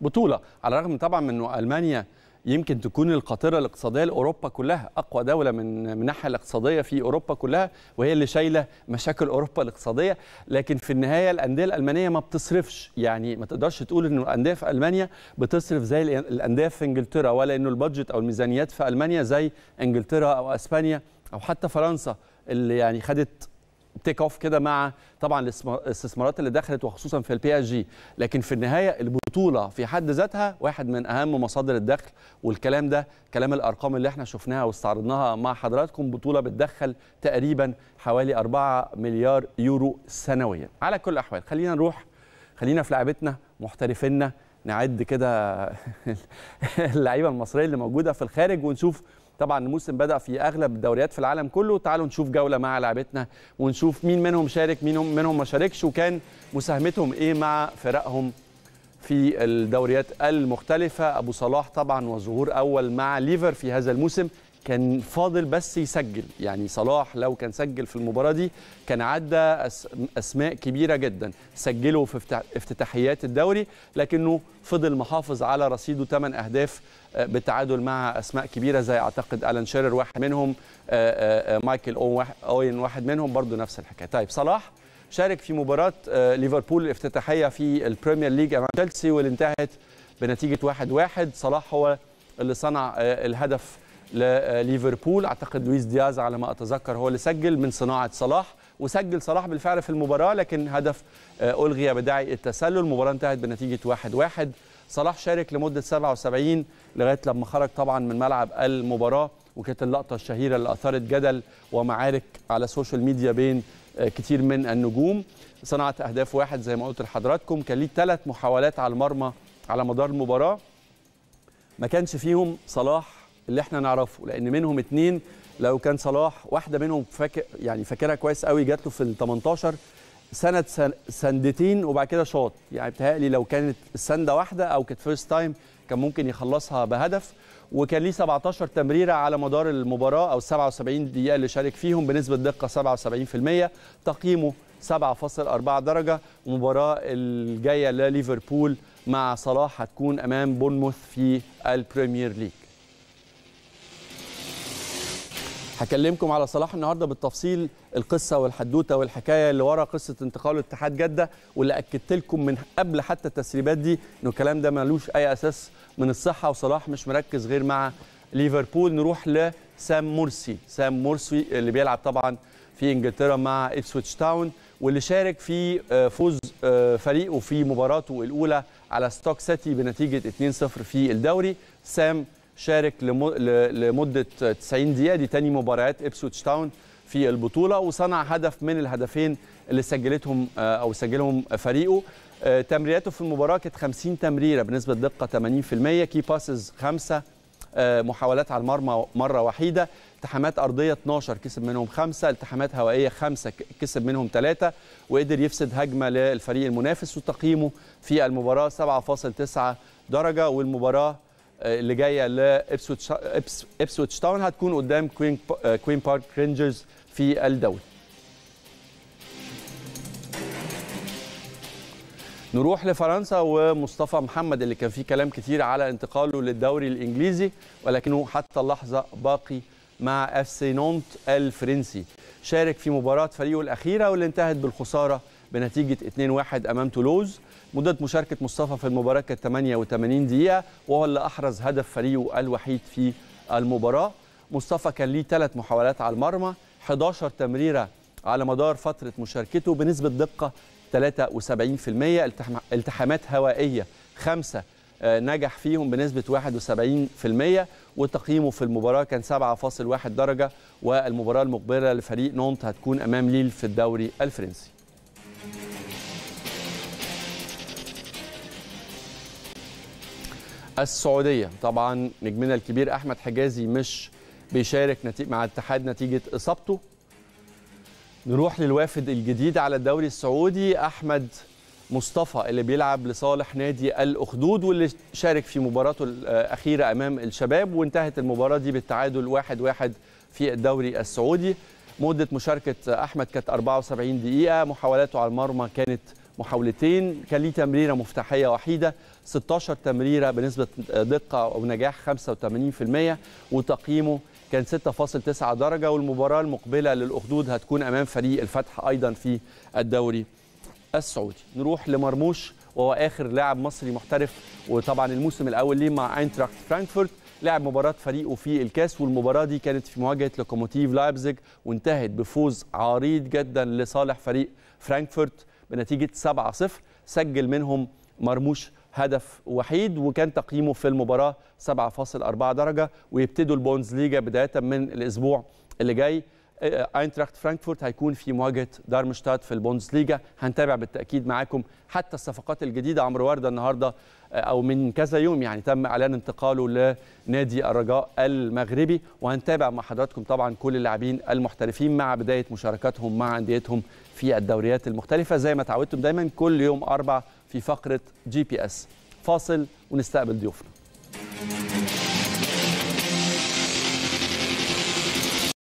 بطوله على الرغم طبعا من انه المانيا يمكن تكون القاطره الاقتصاديه لاوروبا كلها اقوى دوله من من الناحيه الاقتصاديه في اوروبا كلها وهي اللي شايله مشاكل اوروبا الاقتصاديه لكن في النهايه الانديه الالمانيه ما بتصرفش يعني ما تقدرش تقول ان الانديه في المانيا بتصرف زي الانديه في انجلترا ولا انه البادجت او الميزانيات في المانيا زي انجلترا او اسبانيا او حتى فرنسا اللي يعني خدت تيك اوف كده مع طبعا الاستثمارات اللي دخلت وخصوصا في البي اس جي لكن في النهايه البطوله في حد ذاتها واحد من اهم مصادر الدخل والكلام ده كلام الارقام اللي احنا شفناها واستعرضناها مع حضراتكم بطوله بتدخل تقريبا حوالي 4 مليار يورو سنويا على كل الاحوال خلينا نروح خلينا في لعبتنا محترفينا نعد كده اللعيبه المصريه اللي موجوده في الخارج ونشوف طبعا الموسم بدا في اغلب الدوريات في العالم كله تعالوا نشوف جوله مع لعبتنا ونشوف مين منهم شارك مين منهم ما شاركش وكان مساهمتهم ايه مع فرقهم في الدوريات المختلفة أبو صلاح طبعا وظهور أول مع ليفر في هذا الموسم كان فاضل بس يسجل يعني صلاح لو كان سجل في المباراة دي كان عدى أسماء كبيرة جدا سجلوا في افتتاحيات الدوري لكنه فضل محافظ على رصيده 8 أهداف آه، بالتعادل مع أسماء كبيرة زي أعتقد ألان شيرر واحد منهم آه، آه، مايكل أوين واحد منهم برضو نفس الحكاية طيب صلاح شارك في مباراة آه، ليفربول الافتتاحية في البريمير ليج أمام تشيلسي واللي انتهت بنتيجة 1-1 صلاح هو اللي صنع آه، الهدف لليفربول آه، أعتقد لويس دياز على ما أتذكر هو اللي سجل من صناعة صلاح وسجل صلاح بالفعل في المباراة لكن هدف ألغي بداعي التسلل المباراة انتهت بنتيجة 1-1 صلاح شارك لمدة 77 لغاية لما خرج طبعا من ملعب المباراة وكانت اللقطة الشهيرة اللي أثارت جدل ومعارك على السوشيال ميديا بين كتير من النجوم صنعت اهداف واحد زي ما قلت لحضراتكم كان ليه ثلاث محاولات على المرمى على مدار المباراه ما كانش فيهم صلاح اللي احنا نعرفه لان منهم اتنين لو كان صلاح واحده منهم فاكر يعني فاكرها كويس قوي جات له في ال 18 سند سندتين وبعد كده شاط يعني بتهيألي لو كانت السنده واحده او كانت فيرست تايم كان ممكن يخلصها بهدف وكان ليه 17 تمريره على مدار المباراه او 77 دقيقه اللي شارك فيهم بنسبه دقه 77% تقييمه 7.4 درجه المباراه الجايه لليفربول مع صلاح هتكون امام بورنموث في البريمير ليج هكلمكم على صلاح النهارده بالتفصيل القصه والحدوته والحكايه اللي ورا قصه انتقاله اتحاد جده واللي اكدت لكم من قبل حتى التسريبات دي ان الكلام ده ملوش اي اساس من الصحه وصلاح مش مركز غير مع ليفربول نروح لسام مرسي سام مرسي اللي بيلعب طبعا في انجلترا مع ابسويتش تاون واللي شارك في آه، فوز آه، فريقه في مباراته الاولى على ستوك سيتي بنتيجه 2-0 في الدوري سام شارك لمده 90 دقيقه دي تاني مباريات ابسوتش تاون في البطوله وصنع هدف من الهدفين اللي سجلتهم آه، او سجلهم فريقه آه، تمريراته في المباراه كانت 50 تمريره بنسبه دقه 80% كي باسز خمسه آه، محاولات على المرمى مره وحيده التحامات ارضيه 12 كسب منهم خمسه التحامات هوائيه خمسه كسب منهم ثلاثه وقدر يفسد هجمه للفريق المنافس وتقييمه في المباراه 7.9 درجه والمباراه اللي جايه لابسوتش ابسويتش تاون هتكون قدام كوين آه، كوين بارك رينجرز في الدوري نروح لفرنسا ومصطفى محمد اللي كان فيه كلام كتير على انتقاله للدوري الانجليزي ولكنه حتى اللحظه باقي مع اف سي نونت الفرنسي شارك في مباراه فريقه الاخيره واللي انتهت بالخساره بنتيجه 2-1 امام تولوز مدة مشاركة مصطفى في المباراة كانت 88 دقيقة وهو اللي أحرز هدف فريقه الوحيد في المباراة مصطفى كان ليه ثلاث محاولات على المرمى 11 تمريرة على مدار فترة مشاركته بنسبة دقة 73% التحامات هوائية خمسة آه، نجح فيهم بنسبة 71% وتقييمه في المباراة كان 7.1 درجة والمباراة المقبلة لفريق نونت هتكون أمام ليل في الدوري الفرنسي السعوديه طبعا نجمنا الكبير احمد حجازي مش بيشارك مع الاتحاد نتيجه اصابته نروح للوافد الجديد على الدوري السعودي احمد مصطفى اللي بيلعب لصالح نادي الاخدود واللي شارك في مباراته الاخيره امام الشباب وانتهت المباراه دي بالتعادل 1-1 واحد واحد في الدوري السعودي مده مشاركه احمد كانت 74 دقيقه محاولاته على المرمى كانت محاولتين كان ليه تمريره مفتاحيه وحيده 16 تمريره بنسبه دقه ونجاح 85% وتقييمه كان 6.9 درجه والمباراه المقبله للاخدود هتكون امام فريق الفتح ايضا في الدوري السعودي نروح لمرموش وهو اخر لاعب مصري محترف وطبعا الموسم الاول ليه مع اينتراخت فرانكفورت لعب مباراة فريقه في الكاس والمباراة دي كانت في مواجهة لوكوموتيف لايبزيج وانتهت بفوز عريض جدا لصالح فريق فرانكفورت بنتيجه 7-0 سجل منهم مرموش هدف وحيد وكان تقييمه في المباراه 7.4 درجه ويبتدوا البونز ليجا بدايه من الاسبوع اللي جاي آه، اينتراخت فرانكفورت هيكون في مواجهه دارمشتات في البونز ليجا هنتابع بالتاكيد معاكم حتى الصفقات الجديده عمرو ورده النهارده آه، او من كذا يوم يعني تم اعلان انتقاله لنادي الرجاء المغربي وهنتابع مع حضراتكم طبعا كل اللاعبين المحترفين مع بدايه مشاركاتهم مع انديتهم في الدوريات المختلفة زي ما تعودتم دايما كل يوم أربع في فقرة جي بي اس فاصل ونستقبل ضيوفنا